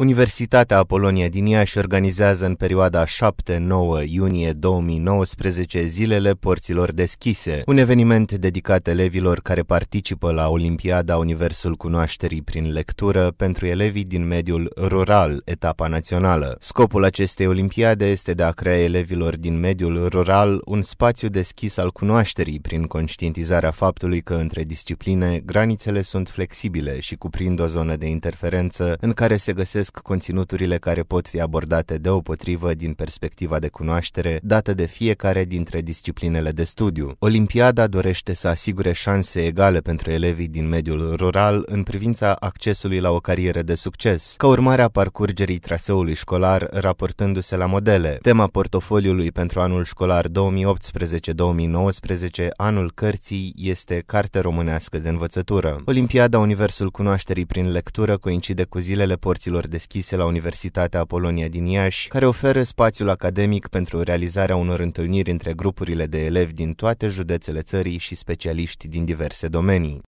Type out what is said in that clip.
Universitatea Apolonia din Iași organizează în perioada 7-9 iunie 2019 zilele porților deschise, un eveniment dedicat elevilor care participă la Olimpiada Universul Cunoașterii prin lectură pentru elevii din mediul rural, etapa națională. Scopul acestei olimpiade este de a crea elevilor din mediul rural un spațiu deschis al cunoașterii prin conștientizarea faptului că între discipline granițele sunt flexibile și cuprind o zonă de interferență în care se găsesc urmăresc conținuturile care pot fi abordate deopotrivă din perspectiva de cunoaștere dată de fiecare dintre disciplinele de studiu. Olimpiada dorește să asigure șanse egale pentru elevii din mediul rural în privința accesului la o carieră de succes, ca urmare a parcurgerii traseului școlar raportându-se la modele. Tema portofoliului pentru anul școlar 2018-2019, anul cărții, este Carte Românească de Învățătură. Olimpiada Universul Cunoașterii prin lectură coincide cu zilele porților de deschise la Universitatea Apolonia din Iași, care oferă spațiul academic pentru realizarea unor întâlniri între grupurile de elevi din toate județele țării și specialiști din diverse domenii.